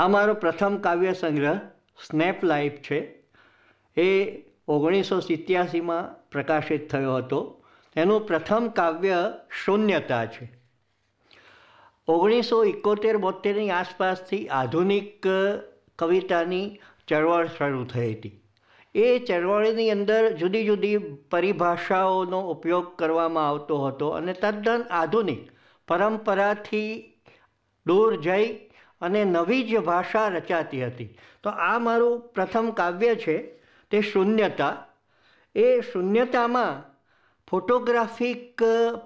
આ મારો પ્રથમ કાવ્ય સંગ્રહ સ્નેપ લાઈફ છે એ ઓગણીસો સિત્યાસીમાં પ્રકાશિત થયો હતો એનું પ્રથમ કાવ્ય શૂન્યતા છે ઓગણીસો એકોતેર બોતેરની આસપાસથી આધુનિક કવિતાની ચળવળ શરૂ થઈ હતી એ ચળવળની અંદર જુદી જુદી પરિભાષાઓનો ઉપયોગ કરવામાં આવતો હતો અને તદ્દન આધુનિક પરંપરાથી દૂર જઈ અને નવી જ ભાષા રચાતી હતી તો આ મારું પ્રથમ કાવ્ય છે તે શૂન્યતા એ શૂન્યતામાં ફોટોગ્રાફિક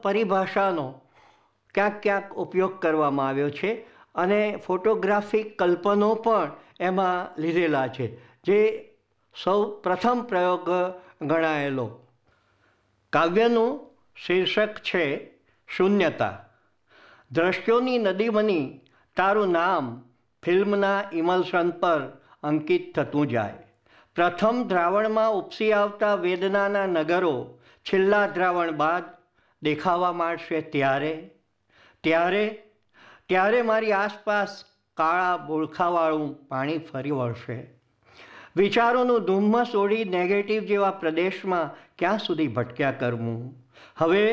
પરિભાષાનો ક્યાંક ક્યાંક ઉપયોગ કરવામાં આવ્યો છે અને ફોટોગ્રાફિક કલ્પનો પણ એમાં લીધેલા છે જે સૌ પ્રથમ પ્રયોગ ગણાયેલો કાવ્યનું શીર્ષક છે શૂન્યતા દ્રશ્યોની નદી બની તારું નામ ફિલ્મના ઇમલ્શન પર અંકિત થતું જાય પ્રથમ દ્રાવણમાં ઉપસી આવતા વેદનાના નગરો છેલ્લા દ્રાવણ બાદ દેખાવા માંડશે ત્યારે ત્યારે ત્યારે મારી આસપાસ કાળા બોળખાવાળું પાણી ફરી વળશે વિચારોનું ધુમ્મસ ઓળી નેગેટિવ જેવા પ્રદેશમાં ક્યાં સુધી ભટક્યા કરવું હવે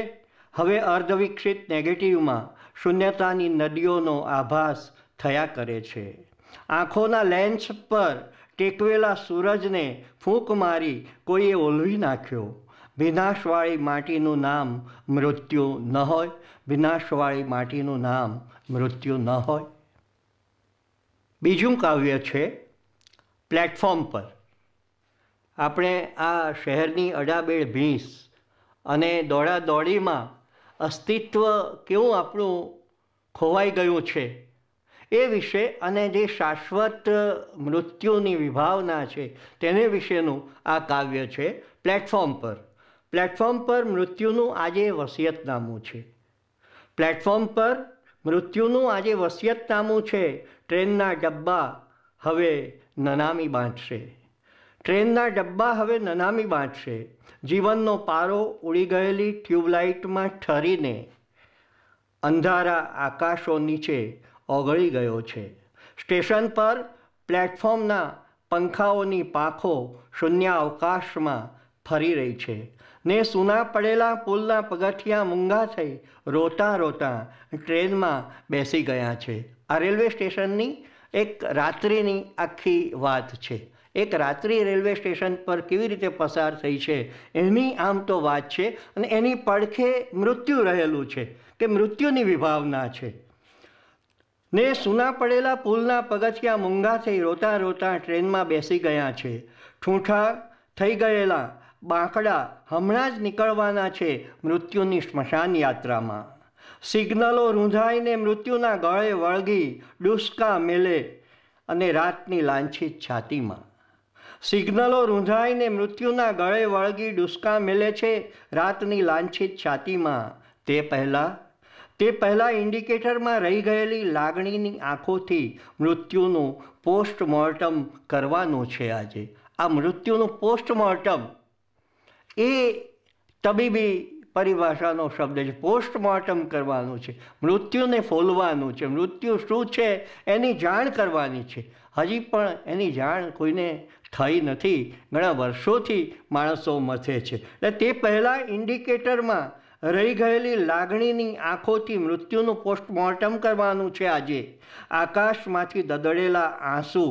હવે અર્ધવિકસિત નેગેટિવમાં શૂન્યતાની નદીઓનો આભાસ થયા કરે છે આંખોના લેન્સ પર ટેકવેલા સૂરજને ફૂંક મારી કોઈએ ઓલવી નાખ્યો વિનાશવાળી માટીનું નામ મૃત્યુ ન હોય વિનાશવાળી માટીનું નામ મૃત્યુ ન હોય બીજું કાવ્ય છે પ્લેટફોર્મ પર આપણે આ શહેરની અડાબેડ ભીંસ અને દોડા દોડીમાં અસ્તિત્વ કેવું આપણું ખોવાઈ ગયું છે એ વિશે અને જે શાશ્વત મૃત્યુની વિભાવના છે તેને વિશેનું આ કાવ્ય છે પ્લેટફોર્મ પર પ્લેટફોર્મ પર મૃત્યુનું આજે વસિયતનામું છે પ્લેટફોર્મ પર મૃત્યુનું આજે વસિયતનામું છે ટ્રેનના ડબ્બા હવે નનામી બાંધશે ટ્રેનના ડબ્બા હવે નનામી બાંધશે જીવનનો પારો ઉડી ગયેલી ટ્યુબલાઇટમાં ઠરીને અંધારા આકાશો નીચે ઓગળી ગયો છે સ્ટેશન પર પ્લેટફોર્મના પંખાઓની પાંખો શૂન્ય અવકાશમાં ફરી રહી છે ને સૂના પડેલા પુલના પગથિયાં મૂંગા થઈ રોતા રોતા ટ્રેનમાં બેસી ગયા છે આ રેલવે સ્ટેશનની એક રાત્રિની આખી વાત છે એક રાત્રિ રેલવે સ્ટેશન પર કેવી રીતે પસાર થઈ છે એની આમ તો વાત છે અને એની પડખે મૃત્યુ રહેલું છે કે મૃત્યુની વિભાવના છે ને સૂના પડેલા પુલના પગથિયા મૂંગા થઈ રોતા રોતા ટ્રેનમાં બેસી ગયા છે ઠૂંઠા થઈ ગયેલા બાંકડા હમણાં જ નીકળવાના છે મૃત્યુની સ્મશાન યાત્રામાં સિગ્નલો રૂંધાઈને મૃત્યુના ગળે વળગી ડુસકા મેલે અને રાતની લાંછિત છાતીમાં સિગ્નલો રૂંધાઈને મૃત્યુના ગળે વળગી ડુસકા મેલે છે રાતની લાંછિત છાતીમાં તે પહેલાં તે પહેલાં ઇન્ડિકેટરમાં રહી ગયેલી લાગણીની આંખોથી મૃત્યુનું પોસ્ટમોર્ટમ કરવાનું છે આજે આ મૃત્યુનું પોસ્ટમોર્ટમ એ તબીબી પરિભાષાનો શબ્દ છે પોસ્ટમોર્ટમ કરવાનું છે મૃત્યુને ફોલવાનું છે મૃત્યુ શું છે એની જાણ કરવાની છે હજી પણ એની જાણ કોઈને થઈ નથી ઘણા વર્ષોથી માણસો મથે છે એટલે તે પહેલાં ઇન્ડિકેટરમાં રહી ગયેલી લાગણીની આંખોથી મૃત્યુનું પોસ્ટમોર્ટમ કરવાનું છે આજે આકાશમાંથી દદડેલા આંસુ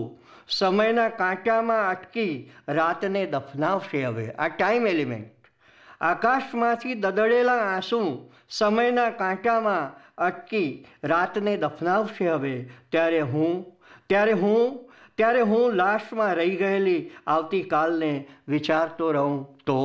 સમયના કાંટામાં અટકી રાતને દફનાવશે હવે આ ટાઈમ એલિમેન્ટ આકાશમાંથી દદડેલા આંસુ સમયના કાંટામાં અટકી રાતને દફનાવશે હવે ત્યારે હું ત્યારે હું ત્યારે હું લાશમાં રહી ગયેલી આવતીકાલને વિચારતો રહું તો